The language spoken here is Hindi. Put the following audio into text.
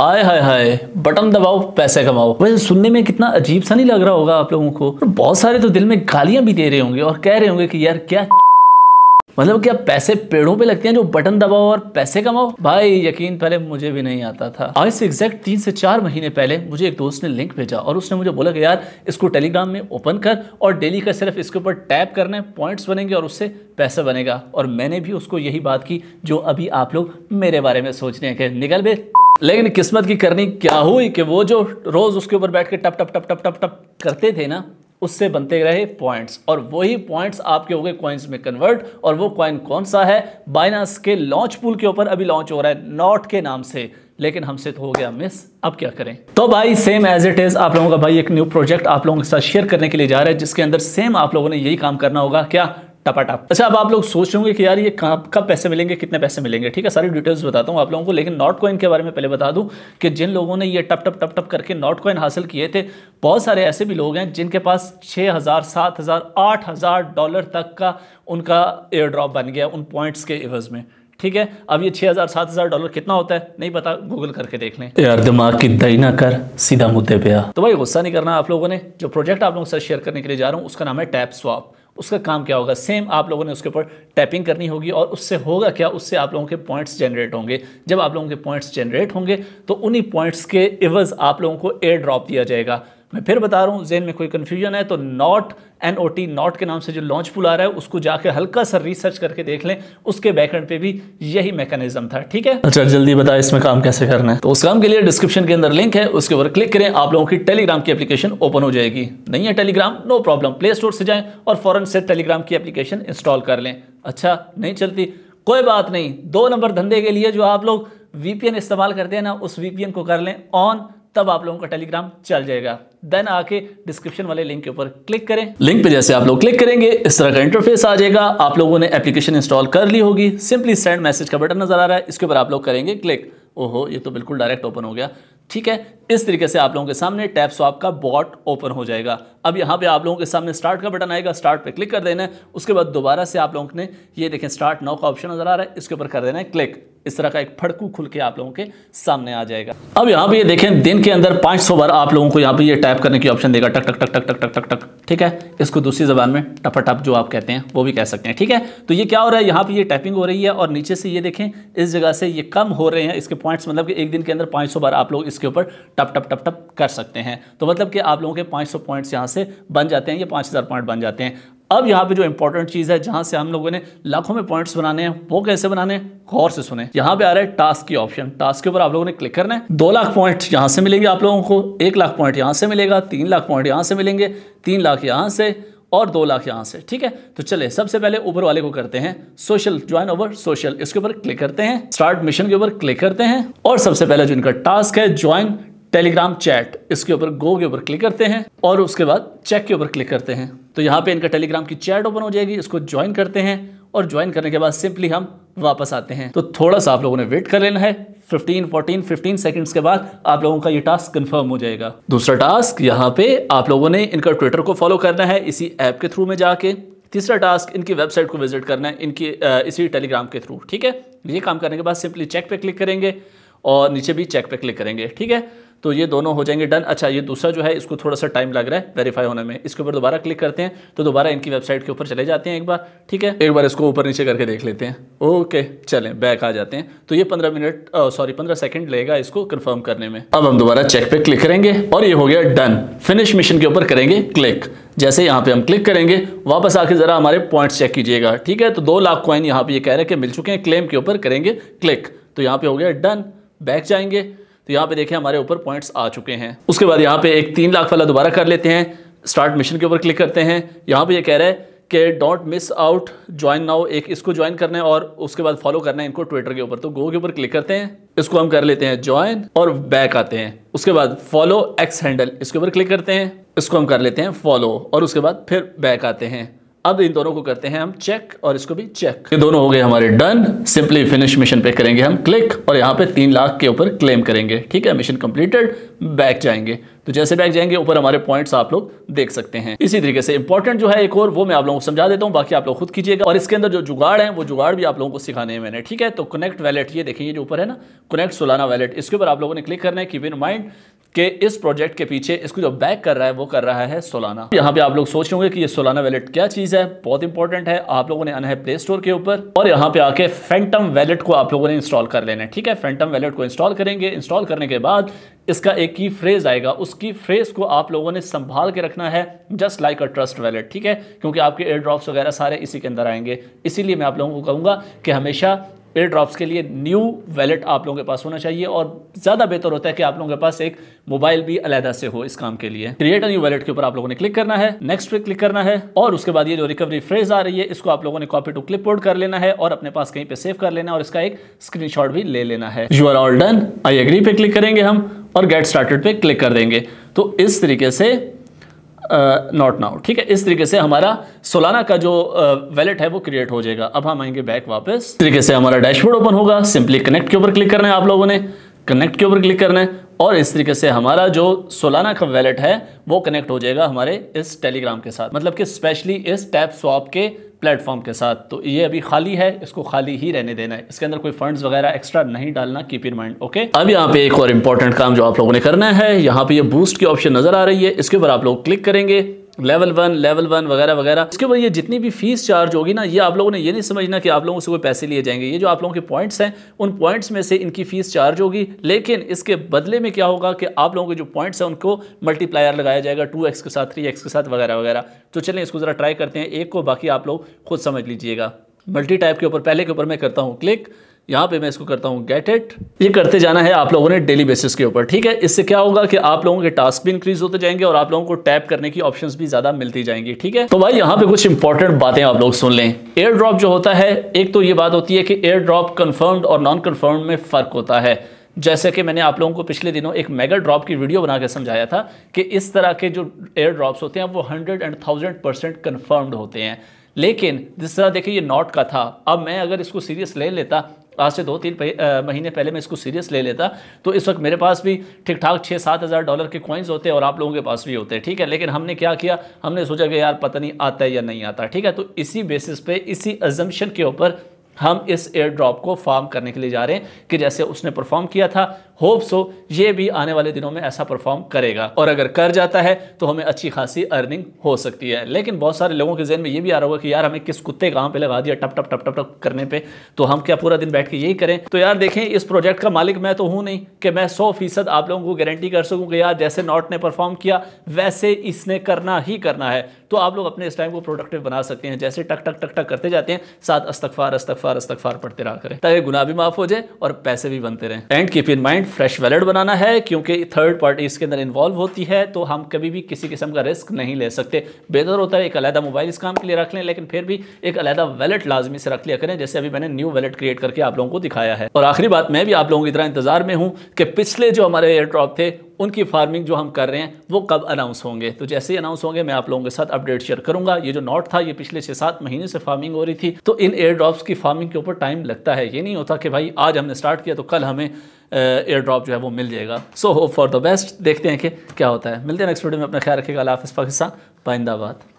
आय हाय हाय बटन दबाओ पैसे कमाओ वैसे सुनने में कितना अजीब सा नहीं लग रहा होगा आप लोगों को तो बहुत सारे तो दिल में गालियां भी दे रहे होंगे और कह रहे होंगे कि यार क्या मतलब क्या पैसे पेड़ों पे लगते हैं जो बटन दबाओ और पैसे कमाओ भाई यकीन पहले मुझे भी नहीं आता था आज से एग्जैक्ट तीन से चार महीने पहले मुझे एक दोस्त ने लिंक भेजा और उसने मुझे बोला कि यार इसको टेलीग्राम में ओपन कर और डेली का सिर्फ इसके ऊपर टैप करना है पॉइंट्स बनेंगे और उससे पैसा बनेगा और मैंने भी उसको यही बात की जो अभी आप लोग मेरे बारे में सोच रहे हैं कि निकल बे लेकिन किस्मत की करनी क्या हुई कि वो जो रोज़ उसके ऊपर बैठ के टप टप टप टप टप टप करते थे ना उससे बनते रहे पॉइंट्स और वही पॉइंट्स आपके हो गए कॉइन्स में कन्वर्ट और वो कॉइन कौन सा है बाइनास के लॉन्च पूल के ऊपर अभी लॉन्च हो रहा है नॉट के नाम से लेकिन हमसे तो हो गया मिस अब क्या करें तो भाई सेम एज इट इज़ आप लोगों का भाई एक न्यू प्रोजेक्ट आप लोगों के साथ शेयर करने के लिए जा रहा है जिसके अंदर सेम आप लोगों ने यही काम करना होगा क्या टपाटप अच्छा अब आप लोग सोच रहे होंगे कि यार ये कब कब पैसे मिलेंगे कितने पैसे मिलेंगे ठीक है सारी डिटेल्स बताता हूँ आप लोगों को लेकिन नॉट कॉइन के बारे में पहले बता दूँ कि जिन लोगों ने ये टप टप टप टप करके नॉट कॉइन हासिल किए थे बहुत सारे ऐसे भी लोग हैं जिनके पास छः हज़ार सात हज़ार आठ हज़ार डॉलर तक का उनका एयर ड्रॉप बन गया उन पॉइंट्स के एवज में ठीक है अब ये छः हज़ार सात हज़ार डॉलर कितना होता है नहीं पता गूगल करके देख लें यार दिमाग की दही ना कर सीधा मुद्दे पे आ तो भाई गुस्सा नहीं करना आप लोगों ने जो प्रोजेक्ट आप लोगों के साथ शेयर करने के लिए जा रहा हूँ उसका नाम है टैप स्वाप उसका काम क्या होगा सेम आप लोगों ने उसके ऊपर टैपिंग करनी होगी और उससे होगा क्या उससे आप लोगों के पॉइंट्स जनरेट होंगे जब आप लोगों के पॉइंट्स जनरेट होंगे तो उन्हीं पॉइंट्स के इवज़ आप लोगों को एयर ड्रॉप दिया जाएगा मैं फिर बता रहा हूँ जेन में कोई कन्फ्यूजन है तो not N O T not के नाम से जो लॉन्च पुल आ रहा है उसको जाकर हल्का सा रिसर्च करके देख लें उसके बैकग्राउंड पे भी यही मैकेनिज्म था ठीक है अच्छा जल्दी बताए इसमें काम कैसे करना है तो उस काम के लिए डिस्क्रिप्शन के अंदर लिंक है उसके ऊपर क्लिक करें आप लोगों की टेलीग्राम की एप्लीकेशन ओपन हो जाएगी नहीं है Telegram no problem play store से जाएं और फॉरन से टेलीग्राम की एप्लीकेशन इंस्टॉल कर लें अच्छा नहीं चलती कोई बात नहीं दो नंबर धंधे के लिए जो आप लोग वीपीएन इस्तेमाल करते हैं ना उस वीपीएन को कर लें ऑन तब आप लोगों का टेलीग्राम चल जाएगा देन आके डिस्क्रिप्शन वाले लिंक के ऊपर क्लिक करें लिंक पे जैसे आप लोग क्लिक करेंगे इस तरह का इंटरफेस आ जाएगा आप लोगों ने एप्लीकेशन इंस्टॉल कर ली होगी सिंपली सेंड मैसेज का बटन नजर आ रहा है इसके ऊपर आप लोग करेंगे क्लिक ओहो ये तो बिल्कुल डायरेक्ट ओपन हो गया ठीक है इस तरीके से आप लोगों के सामने टैप स्वाप का बॉट ओपन हो जाएगा अब यहाँ पे आप लोगों के सामने स्टार्ट का बटन आएगा स्टार्ट पे क्लिक कर देना है उसके बाद दोबारा से आप लोगों ने ये देखें स्टार्ट नाउ का ऑप्शन नज़र आ रहा है इसके ऊपर कर देना है क्लिक इस तरह का एक फड़कू खुल के आप लोगों के सामने आ जाएगा अब यहाँ पे ये देखें दिन के अंदर 500 बार आप लोगों को यहाँ पे ये टाइप करने की ऑप्शन देगा टक टक टक टक टक टक टक टक ठीक है इसको दूसरी जबान में टपाटप जो आप कहते हैं वो भी कह सकते हैं ठीक है तो ये क्या हो रहा है यहाँ पे ये टाइपिंग हो रही है और नीचे से ये देखें इस जगह से ये कम हो रहे हैं इसके पॉइंट्स मतलब कि एक दिन के अंदर पाँच बार आप लोग इसके ऊपर टप टप टप टप कर सकते हैं तो मतलब कि आप लोगों के पाँच पॉइंट्स यहाँ से बन जाते हैं ये पाँच पॉइंट बन जाते हैं अब यहाँ पे जो इंपॉर्टेंट चीज़ है जहां से हम लोगों ने लाखों में पॉइंट्स बनाने हैं वो कैसे बनाने गौर से सुने यहाँ पे आ रहा है टास्क की ऑप्शन टास्क के ऊपर आप लोगों ने क्लिक करना है दो लाख पॉइंट यहाँ से मिलेंगे आप लोगों को एक लाख पॉइंट यहाँ से मिलेगा तीन लाख पॉइंट यहाँ से मिलेंगे तीन लाख यहाँ से और दो लाख यहाँ से ठीक है तो चले सबसे पहले ऊपर वाले को करते हैं सोशल ज्वाइन ओवर सोशल इसके ऊपर क्लिक करते हैं स्टार्ट मिशन के ऊपर क्लिक करते हैं और सबसे पहले जो इनका टास्क है ज्वाइन टेलीग्राम चैट इसके ऊपर गो के ऊपर क्लिक करते हैं और उसके बाद चेक के ऊपर क्लिक करते हैं तो यहाँ पे इनका टेलीग्राम की चैट ओपन हो जाएगी इसको ज्वाइन करते हैं और ज्वाइन करने के बाद सिंपली हम वापस आते हैं तो थोड़ा सा आप लोगों ने वेट कर लेना है 15, 14, 15 सेकंड्स के बाद आप लोगों का ये टास्क कंफर्म हो जाएगा दूसरा टास्क यहाँ पे आप लोगों ने इनका ट्विटर को फॉलो करना है इसी ऐप के थ्रू में जाके तीसरा टास्क इनकी वेबसाइट को विजिट करना है इनकी इसी टेलीग्राम के थ्रू ठीक है ये काम करने के बाद सिंपली चेक पे क्लिक करेंगे और नीचे भी चेक पे क्लिक करेंगे ठीक है तो ये दोनों हो जाएंगे डन अच्छा ये दूसरा जो है इसको थोड़ा सा टाइम लग रहा है वेरीफाई होने में इसके ऊपर दोबारा क्लिक करते हैं तो दोबारा इनकी वेबसाइट के ऊपर चले जाते हैं एक बार ठीक है एक बार इसको ऊपर नीचे करके देख लेते हैं ओके चलें बैक आ जाते हैं तो ये पंद्रह मिनट सॉरी पंद्रह सेकेंड लगेगा इसको कन्फर्म करने में अब हम दोबारा चेक पे क्लिक करेंगे और ये हो गया डन फिनिश मिशन के ऊपर करेंगे क्लिक जैसे यहाँ पे हम क्लिक करेंगे वापस आके ज़रा हमारे पॉइंट्स चेक कीजिएगा ठीक है तो दो लाख क्वाइन यहाँ पे ये कह रहे हैं कि मिल चुके हैं क्लेम के ऊपर करेंगे क्लिक तो यहाँ पे हो गया डन बैक जाएंगे तो यहाँ पे देखें हमारे ऊपर पॉइंट्स आ चुके हैं उसके बाद यहाँ पे एक तीन लाख वाला दोबारा कर लेते हैं स्टार्ट मिशन के ऊपर क्लिक करते हैं यहाँ पे ये यह कह रहे हैं कि don't miss out join now एक इसको ज्वाइन करना है और उसके बाद फॉलो करना है इनको ट्विटर के ऊपर तो गो के ऊपर क्लिक करते हैं इसको हम कर लेते हैं ज्वाइन और बैक आते हैं उसके बाद फॉलो एक्स हैंडल इसके ऊपर क्लिक करते हैं इसको हम कर लेते हैं फॉलो और उसके बाद फिर बैक आते हैं अब इन दोनों को करते हैं हम चेक और इसको भी चेक ये दोनों हो गए हमारे डन सिंपली फिनिश मिशन पे करेंगे हम क्लिक और यहाँ पे तीन लाख के ऊपर क्लेम करेंगे ठीक है मिशन कंप्लीटेड बैक जाएंगे तो जैसे बैक जाएंगे ऊपर हमारे पॉइंट्स आप लोग देख सकते हैं इसी तरीके से इंपॉर्टेंट जो है एक और वो मैं आप लोगों को समझा देता हूँ बाकी आप लोग खुद कीजिएगा और इसके अंदर जो जुगाड़ है वो जुगाड़ भी आप लोगों को सिखाने हैं मैंने ठीक है तो कनेक्ट वैलेट ये देखेंगे जो ऊपर है ना कनेक्ट सोलाना वैलेट इसके ऊपर आप लोगों ने क्लिक करना है कीप इन माइंड कि इस प्रोजेक्ट के पीछे इसको जो बैक कर रहा है वो कर रहा है सोलाना यहाँ पे आप लोग सोच रहे होंगे कि ये सोलाना वैलेट क्या चीज़ है बहुत इंपॉर्टेंट है आप लोगों ने आना है प्ले स्टोर के ऊपर और यहाँ पे आके फैंटम वैलेट को आप लोगों ने इंस्टॉल कर लेना है ठीक है फैंटम वैलेट को इंस्टॉल करेंगे इंस्टॉल करने के बाद इसका एक की फ्रेज आएगा उसकी फ्रेज को आप लोगों ने संभाल के रखना है just like a Trust wallet ठीक है क्योंकि आपके एयर ड्रॉप्स वगैरह सारे इसी के अंदर आएंगे इसीलिए मैं आप लोगों को कहूंगा कि हमेशा एयर ड्रॉप्स के लिए न्यू वैलेट आप लोगों के पास होना चाहिए और ज़्यादा बेहतर होता है कि आप लोगों के पास एक मोबाइल भी अलहदा से हो इस काम के लिए क्रिएट अ न्यू वैलेट के ऊपर आप लोगों ने क्लिक करना है नेक्स्ट पे क्लिक करना है और उसके बाद ये जो रिकवरी फ्रेज आ रही है इसको आप लोगों ने कॉपी टू क्लिप कर लेना है और अपने पास कहीं पर सेव कर लेना और इसका एक स्क्रीन भी ले लेना है you are all done I agree पे क्लिक करेंगे हम और गेट स्टार्टेड पे क्लिक कर देंगे तो इस तरीके से नॉट नाउ ठीक है इस तरीके से हमारा सोलाना का जो वैलेट uh, है वो क्रिएट हो जाएगा अब हम आएंगे बैक वापस तरीके से हमारा डैशबोर्ड ओपन होगा सिंपली कनेक्ट के ऊपर क्लिक करना है आप लोगों ने कनेक्ट के ऊपर क्लिक करना है और इस तरीके से हमारा जो सोलाना का वैलेट है वो कनेक्ट हो जाएगा हमारे इस टेलीग्राम के साथ मतलब कि स्पेशली इस टैप स्वाप के प्लेटफॉर्म के साथ तो ये अभी खाली है इसको खाली ही रहने देना है इसके अंदर कोई फंड्स वगैरह एक्स्ट्रा नहीं डालना कीप इन माइंड ओके अब यहाँ पे एक और इंपॉर्टेंट काम जो आप लोगों ने करना है यहाँ पे ये बूस्ट की ऑप्शन नजर आ रही है इसके ऊपर आप लोग क्लिक करेंगे लेवल वन लेवल वन वगैरह वगैरह उसके ऊपर ये जितनी भी फीस चार्ज होगी ना ये आप लोगों ने ये नहीं समझना कि आप लोगों से कोई पैसे लिए जाएंगे ये जो आप लोगों के पॉइंट्स हैं उन पॉइंट्स में से इनकी फ़ीस चार्ज होगी लेकिन इसके बदले में क्या होगा कि आप लोगों के जो पॉइंट्स हैं उनको मल्टीप्लायर लगाया जाएगा टू एक्स के साथ थ्री एक्स के साथ वगैरह वगैरह तो चलें इसको ज़रा ट्राई करते हैं एक को बाकी आप लोग खुद समझ लीजिएगा मल्टी टाइप के ऊपर पहले के ऊपर मैं करता हूँ क्लिक यहाँ पे मैं इसको करता हूँ गेट इट ये करते जाना है आप लोगों ने डेली बेसिस के ऊपर ठीक है इससे क्या होगा कि आप लोगों के टास्क भी इंक्रीज होते जाएंगे और आप लोगों को टैप करने की ऑप्शंस भी ज्यादा मिलती जाएंगी ठीक है तो भाई यहाँ पे कुछ इंपॉर्टेंट बातें आप लोग सुन लें एयर ड्रॉप जो होता है एक तो ये बात होती है कि एयर ड्रॉप कन्फर्म्ड और नॉन कन्फर्म्ड में फ़र्क होता है जैसे कि मैंने आप लोगों को पिछले दिनों एक मेगा ड्रॉप की वीडियो बनाकर समझाया था कि इस तरह के जो एयर ड्रॉप्स होते हैं वो hundred and thousand percent confirmed होते हैं लेकिन जिस तरह देखिए ये नॉट का था अब मैं अगर इसको सीरियस ले लेता आज से दो तीन महीने पहले मैं इसको सीरियस ले लेता तो इस वक्त मेरे पास भी ठीक ठाक छः सात हज़ार डॉलर के कॉइन्स होते हैं और आप लोगों के पास भी होते हैं ठीक है लेकिन हमने क्या किया हमने सोचा कि यार पता नहीं आता है या नहीं आता ठीक है तो इसी बेसिस पे इसी एजम्पन के ऊपर हम इस एयर ड्रॉप को फॉर्म करने के लिए जा रहे हैं कि जैसे उसने परफॉर्म किया था होप सो ये भी आने वाले दिनों में ऐसा परफॉर्म करेगा और अगर कर जाता है तो हमें अच्छी खासी अर्निंग हो सकती है लेकिन बहुत सारे लोगों के जहन में ये भी आ रहा होगा कि यार हमें किस कुत्ते कहाँ पे लगा दिया टप टप टप टप टप करने पे तो हम क्या पूरा दिन बैठ के यही करें तो यार देखें इस प्रोजेक्ट का मालिक मैं तो हूँ नहीं कि मैं सौ फीसद आप लोगों को गारंटी कर सकूँ कि यार जैसे नॉट ने परफॉर्म किया वैसे इसने करना ही करना है तो आप लोग अपने इस टाइम को प्रोडक्टिव बना सकते हैं जैसे टक टक टक टक करते जाते हैं साथ अस्तफार अस्तफार अस्तफार अस्तफार पढ़ते रहा करें ताकि गुना भी माफ हो जाए और पैसे भी बनते रहें and keep in mind fresh wallet बनाना है क्योंकि थर्ड पार्टी इसके अंदर इन्वॉल्व होती है तो हम कभी भी किसी किस्म का रिस्क नहीं ले सकते बेहतर होता है एक अलहदा मोबाइल इस काम के लिए रख लें लेकिन फिर भी एक अलहदा वैलेट लाजमी से रख लिया करें जैसे अभी मैंने न्यू वैलेट क्रिएट करके आप लोगों को दिखाया है और आखिरी बात मैं भी आप लोगों की तरह इंतजार में हूँ कि पिछले जो हमारे एयर ड्रॉप थे उनकी फार्मिंग जो हम कर रहे हैं वो कब अनाउंस होंगे तो जैसे ही अनाउंस होंगे मैं आप लोगों के साथ अपडेट शेयर करूंगा ये जो नॉट था ये पिछले छः सात महीने से फार्मिंग हो रही थी तो इन एयर ड्रॉप्स की फार्मिंग के ऊपर टाइम लगता है ये नहीं होता कि भाई आज हमने स्टार्ट किया तो कल हमें एयर ड्रॉप जो है वो मिल जाएगा so hope for the best देखते हैं कि क्या होता है मिलते हैं नेक्स्ट वीडियो में अपना ख्याल रखेगा हाफिज़ पाकिस्तान पाइंदाबाद